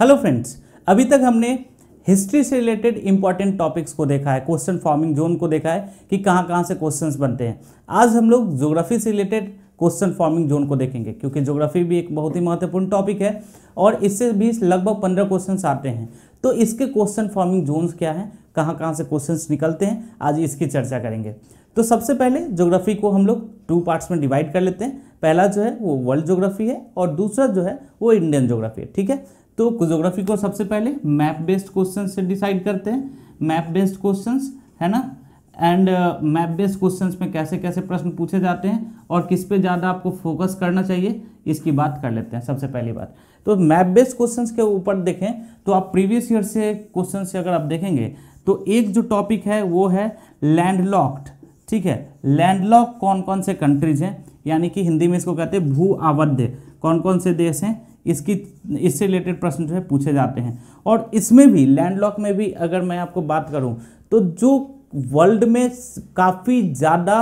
hello friends अभी तक हमने हिस्ट्री से रिलेटेड इंपॉर्टेंट टॉपिक्स को देखा है क्वेश्चन फॉर्मिंग जोन को देखा है कि कहाँ कहाँ से क्वेश्चंस बनते हैं आज हम लोग ज्योग्राफी से रिलेटेड क्वेश्चन फॉर्मिंग जोन को देखेंगे क्योंकि ज्योग्राफी भी एक बहुत ही महत्वपूर्ण टॉपिक है और इससे भी लगभग पंद्रह क्वेश्चन आते हैं तो इसके क्वेश्चन फॉर्मिंग जोन्स क्या हैं कहाँ कहाँ से क्वेश्चन निकलते हैं आज इसकी चर्चा करेंगे तो सबसे पहले ज्योग्राफी को हम लोग टू पार्ट्स में डिवाइड कर लेते हैं पहला जो है वो वर्ल्ड ज्योग्राफी है और दूसरा जो है वो इंडियन ज्योग्राफी है ठीक है तो जोग्राफी को सबसे पहले मैप बेस्ड क्वेश्चन से डिसाइड करते हैं मैप बेस्ड क्वेश्चन है ना एंड मैप बेस्ड क्वेश्चन में कैसे कैसे प्रश्न पूछे जाते हैं और किस पे ज़्यादा आपको फोकस करना चाहिए इसकी बात कर लेते हैं सबसे पहली बात तो मैप बेस्ड क्वेश्चन के ऊपर देखें तो आप प्रीवियस ईयर से क्वेश्चन से अगर आप देखेंगे तो एक जो टॉपिक है वो है लैंडलॉक्ड ठीक है लैंडलॉक कौन कौन से कंट्रीज हैं यानी कि हिंदी में इसको कहते हैं भू आबद्ध कौन कौन से देश हैं इसकी इससे रिलेटेड प्रश्न जो है पूछे जाते हैं और इसमें भी लैंडलॉक में भी अगर मैं आपको बात करूं तो जो वर्ल्ड में काफ़ी ज़्यादा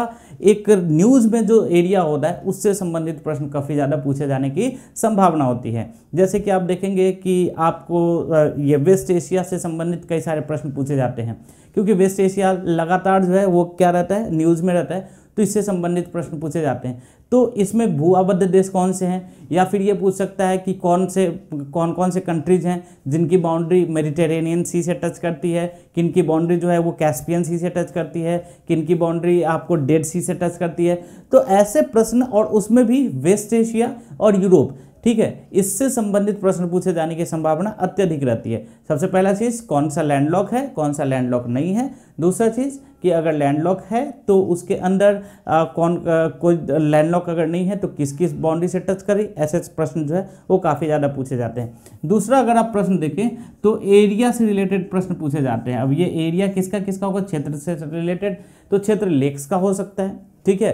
एक न्यूज़ में जो एरिया होता है उससे संबंधित प्रश्न काफ़ी ज़्यादा पूछे जाने की संभावना होती है जैसे कि आप देखेंगे कि आपको ये वेस्ट एशिया से संबंधित कई सारे प्रश्न पूछे जाते हैं क्योंकि वेस्ट एशिया लगातार जो है वो क्या रहता है न्यूज़ में रहता है तो इससे संबंधित प्रश्न पूछे जाते हैं तो इसमें भूआबद्ध देश कौन से हैं या फिर ये पूछ सकता है कि कौन से कौन कौन से कंट्रीज हैं जिनकी बाउंड्री मेडिटेरेनियन सी से टच करती है किन की बाउंड्री जो है वो कैस्पियन सी से टच करती है किन की बाउंड्री आपको डेड सी से टच करती है तो ऐसे प्रश्न और उसमें भी वेस्ट एशिया और यूरोप ठीक है इससे संबंधित प्रश्न पूछे जाने की संभावना अत्यधिक रहती है सबसे पहला चीज़ कौन सा लैंडलॉक है कौन सा लैंडलॉक नहीं है दूसरा चीज़ कि अगर लैंडलॉक है तो उसके अंदर आ, कौन आ, कोई लैंडलॉक अगर नहीं है तो किस किस बाउंड्री से टच करें ऐसे प्रश्न जो है वो काफ़ी ज़्यादा पूछे जाते हैं दूसरा अगर आप प्रश्न देखें तो एरिया से रिलेटेड प्रश्न पूछे जाते हैं अब ये एरिया किसका किसका होगा क्षेत्र से रिलेटेड तो क्षेत्र लेक्स का हो सकता है ठीक है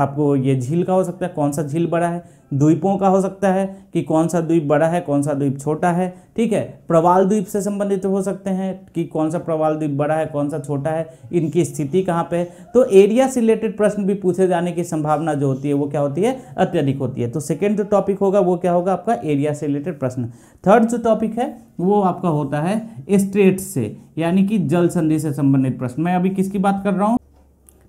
आपको ये झील का हो सकता है कौन सा झील बड़ा है द्वीपों का हो सकता है कि कौन सा द्वीप बड़ा है कौन सा द्वीप छोटा है ठीक है प्रवाल द्वीप से संबंधित हो सकते हैं कि कौन सा प्रवाल द्वीप बड़ा है कौन सा छोटा है इनकी स्थिति कहाँ पे है तो एरिया से रिलेटेड प्रश्न भी पूछे जाने की संभावना जो होती है वो क्या होती है अत्यधिक होती है तो सेकेंड जो टॉपिक होगा वो क्या होगा आपका एरिया से रिलेटेड प्रश्न थर्ड जो टॉपिक है वो आपका होता है स्ट्रेट से यानी कि जल संधि से संबंधित प्रश्न मैं अभी किसकी बात कर रहा हूँ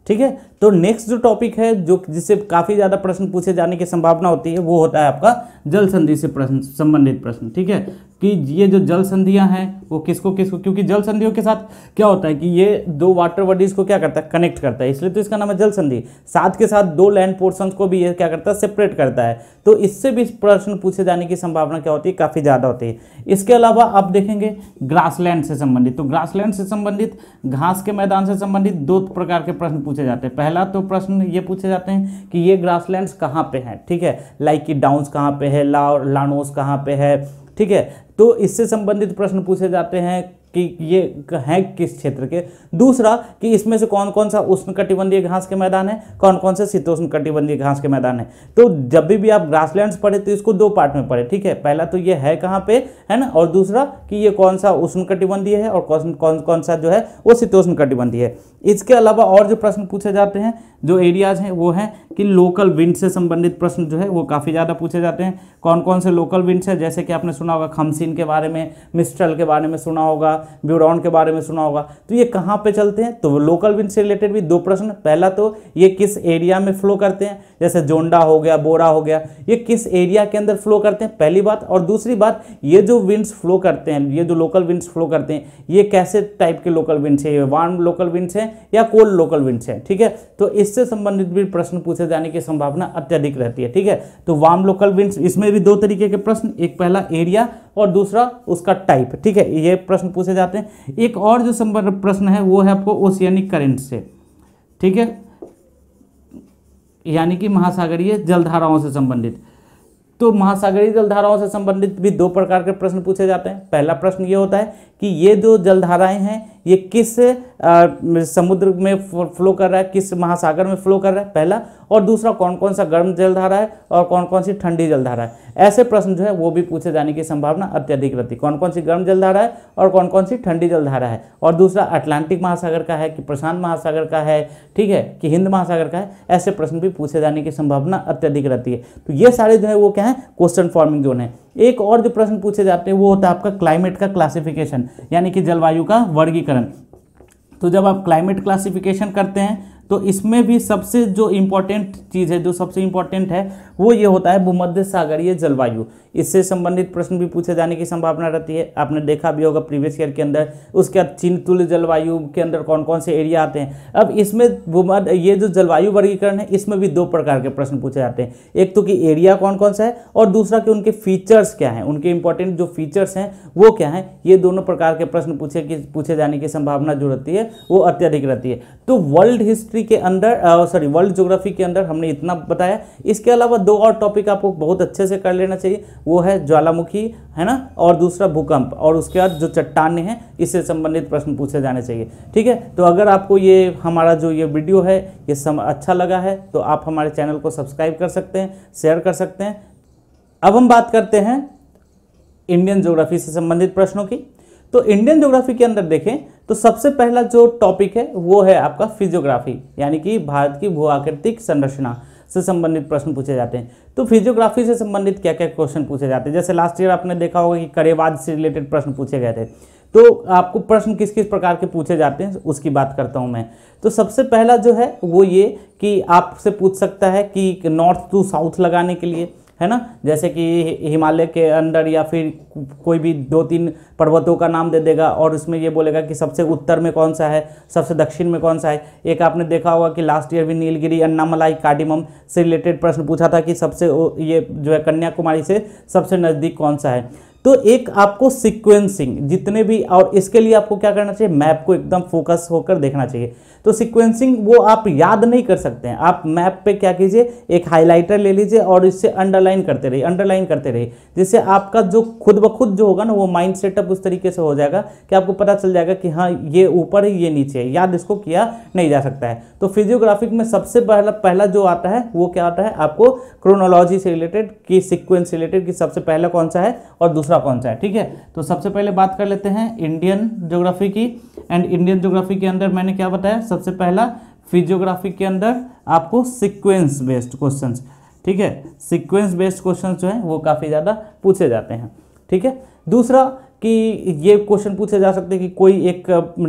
ठीक है तो नेक्स्ट जो टॉपिक है जो जिससे काफ़ी ज़्यादा प्रश्न पूछे जाने की संभावना होती है वो होता है आपका जल संधि से प्रश्न संबंधित प्रश्न ठीक है कि ये जो जल संधियाँ हैं वो किसको किसको क्योंकि जल संधियों के साथ क्या होता है कि ये दो वाटर बॉडीज़ को क्या करता है कनेक्ट करता है इसलिए तो इसका नाम है जल संधि साथ के साथ दो लैंड पोर्सन को भी ये क्या करता है सेपरेट करता है तो इससे भी प्रश्न पूछे जाने की संभावना क्या होती है काफ़ी ज़्यादा होती है इसके अलावा आप देखेंगे ग्रास से संबंधित तो ग्रास से संबंधित घास के मैदान से संबंधित दो प्रकार के प्रश्न पूछे जाते हैं पहला तो प्रश्न ये पूछे जाते हैं कि ये ग्रासलैंड्स कहाँ पे हैं ठीक है लाइक कि डाउन्स कहाँ पे है ला लानोस कहाँ पे है ठीक है तो इससे संबंधित प्रश्न पूछे जाते हैं कि ये हैं किस क्षेत्र के दूसरा कि इसमें से कौन कौन सा उष्णकटिबंधीय घास के मैदान है कौन कौन से शीतोष्ण कटिबंधीय घास के मैदान है तो जब भी, भी आप ग्रासलैंड्स पढ़े तो इसको दो पार्ट में पढ़े ठीक है पहला तो ये है कहाँ पे है ना और दूसरा कि ये कौन सा उष्णकटिबंधीय है और कौन कौन कौन सा जो है वो शीतोष्ण कटिबंधीय है इसके अलावा और जो प्रश्न पूछे जाते हैं जो एरियाज हैं वो हैं कि लोकल विंड से संबंधित प्रश्न जो है वो काफ़ी ज़्यादा पूछे जाते हैं कौन कौन से लोकल विंड्स हैं जैसे कि आपने सुना होगा खमसिन के बारे में मिस्ट्रल के बारे में सुना होगा होगा ब्यूरॉन के बारे में सुना होगा तो ये कहाँ पे चलते हैं तो लोकल विंड से रिलेटेड भी दो प्रश्न पहला तो ये किस एरिया में फ्लो करते हैं जैसे जोंडा हो गया बोरा हो गया ये किस एरिया के अंदर फ्लो करते हैं पहली बात और दूसरी बात ये जो विंड्स फ्लो करते हैं ये जो लोकल विंड्स फ्लो करते हैं ये कैसे टाइप के लोकल विंड्स है वार्म लोकल विंड्स हैं या कोल्ड लोकल विंड्स हैं ठीक है तो इससे संबंधित भी प्रश्न पूछे जाने की संभावना अत्यधिक रहती है ठीक है तो वार्म लोकल विंड्स इसमें भी दो तरीके के प्रश्न एक पहला एरिया और दूसरा उसका टाइप ठीक है ये प्रश्न पूछे जाते हैं एक और जो संबंध प्रश्न है वो है आपको ओशियनिक करेंट से ठीक है यानी कि महासागरीय जलधाराओं से संबंधित तो महासागरीय जलधाराओं से संबंधित भी दो प्रकार के प्रश्न पूछे जाते हैं पहला प्रश्न ये होता है कि ये जो जलधाराएं हैं ये किस समुद्र में फ्लो कर रहा है किस महासागर में फ्लो कर रहा है पहला और दूसरा कौन कौन सा गर्म जलधारा है और कौन कौन सी ठंडी जलधारा है ऐसे प्रश्न जो है वो भी पूछे जाने की संभावना अत्यधिक रहती है कौन कौन सी गर्म जलधारा है और कौन कौन सी ठंडी जलधारा है और दूसरा अटलांटिक महासागर का है कि प्रशांत महासागर का है ठीक है कि हिंद महासागर का है ऐसे प्रश्न भी पूछे जाने की संभावना अत्यधिक रहती है तो ये सारे जो है वो क्या है क्वेश्चन फॉर्मिंग जोन है एक और जो प्रश्न पूछे जाते हैं वो होता है आपका क्लाइमेट का क्लासिफिकेशन यानी कि जलवायु का वर्गीकरण तो जब आप क्लाइमेट क्लासिफिकेशन करते हैं तो इसमें भी सबसे जो इम्पोर्टेंट चीज़ है जो सबसे इम्पोर्टेंट है वो ये होता है भूमध्य सागरीय जलवायु इससे संबंधित प्रश्न भी पूछे जाने की संभावना रहती है आपने देखा भी होगा प्रीवियस ईयर के अंदर उसके बाद चीन तुल्य जलवायु के अंदर कौन कौन से एरिया आते हैं अब इसमें भूमध्य ये जो जलवायु वर्गीकरण है इसमें भी दो प्रकार के प्रश्न पूछे जाते हैं एक तो कि एरिया कौन कौन सा है और दूसरा कि उनके फीचर्स क्या हैं उनके इंपॉर्टेंट जो फीचर्स हैं वो क्या हैं ये दोनों प्रकार के प्रश्न पूछे पूछे जाने की संभावना जो रहती है वो अत्यधिक रहती है तो वर्ल्ड हिस्ट्री हिस्ट्री के अंदर सॉरी वर्ल्ड ज्योग्राफी के अंदर हमने इतना बताया इसके अलावा दो और टॉपिक आपको बहुत अच्छे से कर लेना चाहिए वो है ज्वालामुखी है ना और दूसरा भूकंप और उसके बाद जो चट्टाने हैं इससे संबंधित प्रश्न पूछे जाने चाहिए ठीक है तो अगर आपको ये हमारा जो ये वीडियो है ये अच्छा लगा है तो आप हमारे चैनल को सब्सक्राइब कर सकते हैं शेयर कर सकते हैं अब हम बात करते हैं इंडियन ज्योग्राफी से संबंधित प्रश्नों की तो इंडियन ज्योग्राफी के अंदर देखें तो सबसे पहला जो टॉपिक है वो है आपका फिजियोग्राफी यानी कि भारत की भू आकृतिक संरचना से संबंधित प्रश्न पूछे जाते हैं तो फिजियोग्राफी से संबंधित क्या क्या क्वेश्चन पूछे जाते हैं जैसे लास्ट ईयर आपने देखा होगा कि करेवाद से रिलेटेड प्रश्न पूछे गए थे तो आपको प्रश्न किस किस प्रकार के पूछे जाते हैं उसकी बात करता हूं मैं तो सबसे पहला जो है वो ये कि आपसे पूछ सकता है कि नॉर्थ टू साउथ लगाने के लिए है ना जैसे कि हिमालय के अंदर या फिर कोई भी दो तीन पर्वतों का नाम दे देगा और उसमें ये बोलेगा कि सबसे उत्तर में कौन सा है सबसे दक्षिण में कौन सा है एक आपने देखा होगा कि लास्ट ईयर भी नीलगिरी अन्नामलाई कार्डिमम से रिलेटेड प्रश्न पूछा था कि सबसे ये जो है कन्याकुमारी से सबसे नज़दीक कौन सा है तो एक आपको सिक्वेंसिंग जितने भी और इसके लिए आपको क्या करना चाहिए मैप को एकदम फोकस होकर देखना चाहिए तो सिक्वेंसिंग वो आप याद नहीं कर सकते हैं आप मैप पे क्या कीजिए एक हाईलाइटर ले लीजिए और इससे अंडरलाइन करते रहिए अंडरलाइन करते रहिए जिससे आपका जो खुद ब खुद जो होगा ना वो माइंड सेटअप उस तरीके से हो जाएगा कि आपको पता चल जाएगा कि हाँ ये ऊपर है ये नीचे है याद इसको किया नहीं जा सकता है तो फिजियोग्राफिक में सबसे पहला पहला जो आता है वो क्या आता है आपको क्रोनोलॉजी से रिलेटेड की सिक्वेंस रिलेटेड की सबसे पहला कौन सा है और दूसरा दूसरा कौन सा है ठीक है तो सबसे पहले बात कर लेते हैं इंडियन ज्योग्राफी की एंड इंडियन ज्योग्राफी के अंदर मैंने क्या बताया सबसे पहला फिजियोग्राफी के अंदर आपको सिक्वेंस बेस्ड क्वेश्चन ठीक है सिक्वेंस बेस्ड क्वेश्चन जो है वो काफ़ी ज़्यादा पूछे जाते हैं ठीक है दूसरा कि ये क्वेश्चन पूछे जा सकते हैं कि कोई एक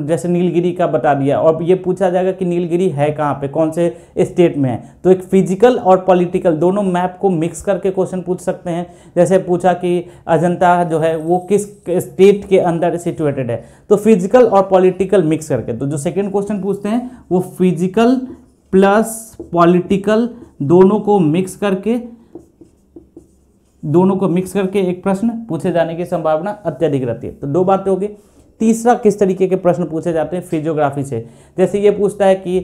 जैसे नीलगिरी का बता दिया और ये पूछा जाएगा कि नीलगिरी है कहाँ पे कौन से स्टेट में है तो एक फिजिकल और पॉलिटिकल दोनों मैप को मिक्स करके क्वेश्चन पूछ सकते हैं जैसे पूछा कि अजंता जो है वो किस स्टेट के अंदर सिचुएटेड है तो फिजिकल और पॉलिटिकल मिक्स करके तो जो सेकेंड क्वेश्चन पूछते हैं वो फिजिकल प्लस पॉलिटिकल दोनों को मिक्स करके दोनों को मिक्स करके एक प्रश्न पूछे जाने की संभावना अत्यधिक रहती है तो दो बातें होगी तीसरा किस तरीके के प्रश्न पूछे जाते हैं फिजियोग्राफी से जैसे ये पूछता है कि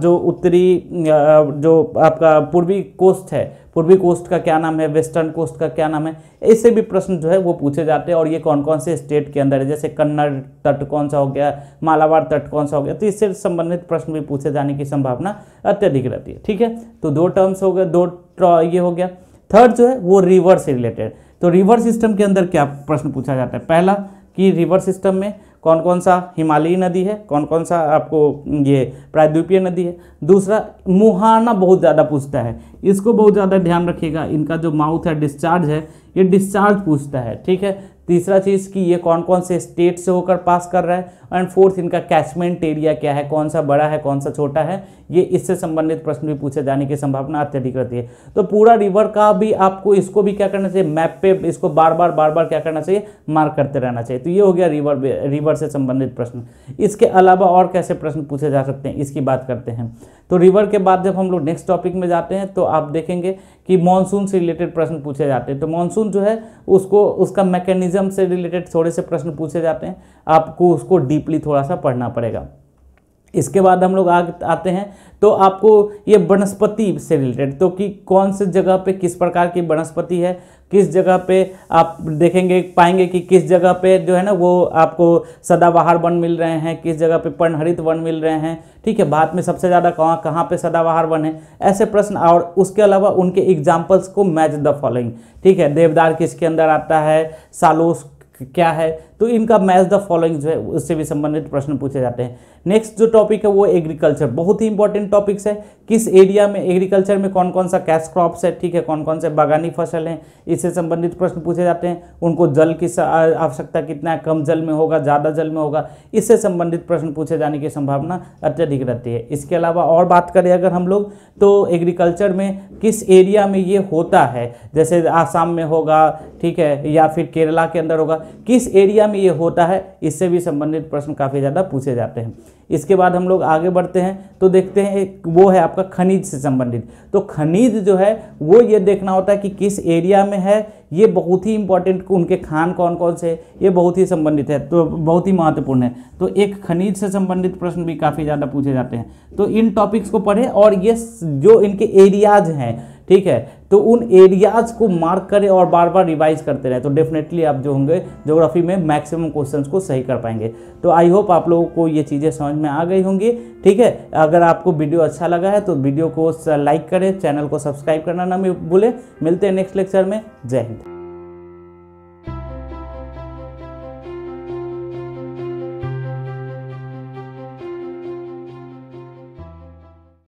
जो उत्तरी जो आपका पूर्वी कोस्ट है पूर्वी कोस्ट का क्या नाम है वेस्टर्न कोस्ट का क्या नाम है ऐसे भी प्रश्न जो है वो पूछे जाते हैं और ये कौन कौन से स्टेट के अंदर है जैसे कन्नड़ तट कौन सा हो गया मालाबार तट कौन सा हो गया तो इससे संबंधित प्रश्न भी पूछे जाने की संभावना अत्यधिक रहती है ठीक है तो दो टर्म्स हो गए दो ये हो गया थर्ड जो है वो रिवर से रिलेटेड तो रिवर सिस्टम के अंदर क्या प्रश्न पूछा जाता है पहला कि रिवर सिस्टम में कौन कौन सा हिमालयी नदी है कौन कौन सा आपको ये प्रायद्वीपीय नदी है दूसरा मुहाना बहुत ज़्यादा पूछता है इसको बहुत ज़्यादा ध्यान रखिएगा इनका जो माउथ है डिस्चार्ज है ये डिस्चार्ज पूछता है ठीक है तीसरा चीज़ कि ये कौन कौन से स्टेट से होकर पास कर रहा है एंड फोर्थ इनका कैचमेंट एरिया क्या है कौन सा बड़ा है कौन सा छोटा है ये इससे संबंधित प्रश्न भी पूछे जाने की संभावना अत्यधिक रहती है तो पूरा रिवर का भी आपको इसको भी क्या करना चाहिए मैप पे इसको बार बार बार बार क्या करना चाहिए मार्क करते रहना चाहिए तो ये हो गया रिवर रिवर से संबंधित प्रश्न इसके अलावा और कैसे प्रश्न पूछे जा सकते हैं इसकी बात करते हैं तो रिवर के बाद जब हम लोग नेक्स्ट टॉपिक में जाते हैं तो आप देखेंगे कि मानसून से रिलेटेड प्रश्न पूछे जाते हैं तो मानसून जो है उसको उसका मैकेनिज्म से रिलेटेड थोड़े से प्रश्न पूछे जाते हैं आपको उसको डीपली थोड़ा सा पढ़ना पड़ेगा इसके बाद हम लोग आ, आते हैं तो आपको ये वनस्पति से रिलेटेड तो कि कौन से जगह पे किस प्रकार की वनस्पति है किस जगह पे आप देखेंगे पाएंगे कि किस जगह पे जो है ना वो आपको सदाबहार वन मिल रहे हैं किस जगह पे पर्णहरित वन मिल रहे हैं ठीक है भारत में सबसे ज़्यादा कहाँ कहाँ पे सदाबहार वन है ऐसे प्रश्न और उसके अलावा उनके एग्जाम्पल्स को मैच द फॉलोइंग ठीक है देवदार किसके अंदर आता है सालोस क्या है तो इनका मैच द फॉलोइंग जो है उससे भी संबंधित प्रश्न पूछे जाते हैं नेक्स्ट जो टॉपिक है वो एग्रीकल्चर बहुत ही इंपॉर्टेंट टॉपिक्स है किस एरिया में एग्रीकल्चर में कौन कौन सा कैश क्रॉप्स है ठीक है कौन कौन से बागानी फसल हैं इससे संबंधित प्रश्न पूछे जाते हैं उनको जल की आवश्यकता कितना है कम जल में होगा ज़्यादा जल में होगा इससे संबंधित प्रश्न पूछे जाने की संभावना अत्यधिक रहती है इसके अलावा और बात करें अगर हम लोग तो एग्रीकल्चर में किस एरिया में ये होता है जैसे आसाम में होगा ठीक है या फिर केरला के अंदर होगा किस एरिया में ये होता है इससे भी संबंधित प्रश्न काफ़ी ज़्यादा पूछे जाते हैं इसके बाद हम लोग आगे बढ़ते हैं तो देखते हैं वो है आपका खनिज से संबंधित तो खनिज जो है वो ये देखना होता है कि किस एरिया में है ये बहुत ही इंपॉर्टेंट उनके खान कौन कौन से ये बहुत ही संबंधित है तो बहुत ही महत्वपूर्ण है तो एक खनिज से संबंधित प्रश्न भी काफ़ी ज़्यादा पूछे जाते हैं तो इन टॉपिक्स को पढ़ें और ये जो इनके एरियाज हैं ठीक है तो उन एरियाज को मार्क करें और बार बार रिवाइज करते रहे तो डेफिनेटली आप जो होंगे ज्योग्राफी में मैक्सिमम क्वेश्चंस को सही कर पाएंगे तो आई होप आप लोगों को ये चीज़ें समझ में आ गई होंगी ठीक है अगर आपको वीडियो अच्छा लगा है तो वीडियो को लाइक करें चैनल को सब्सक्राइब करना ना भूलें मिलते हैं नेक्स्ट लेक्चर में जय हिंद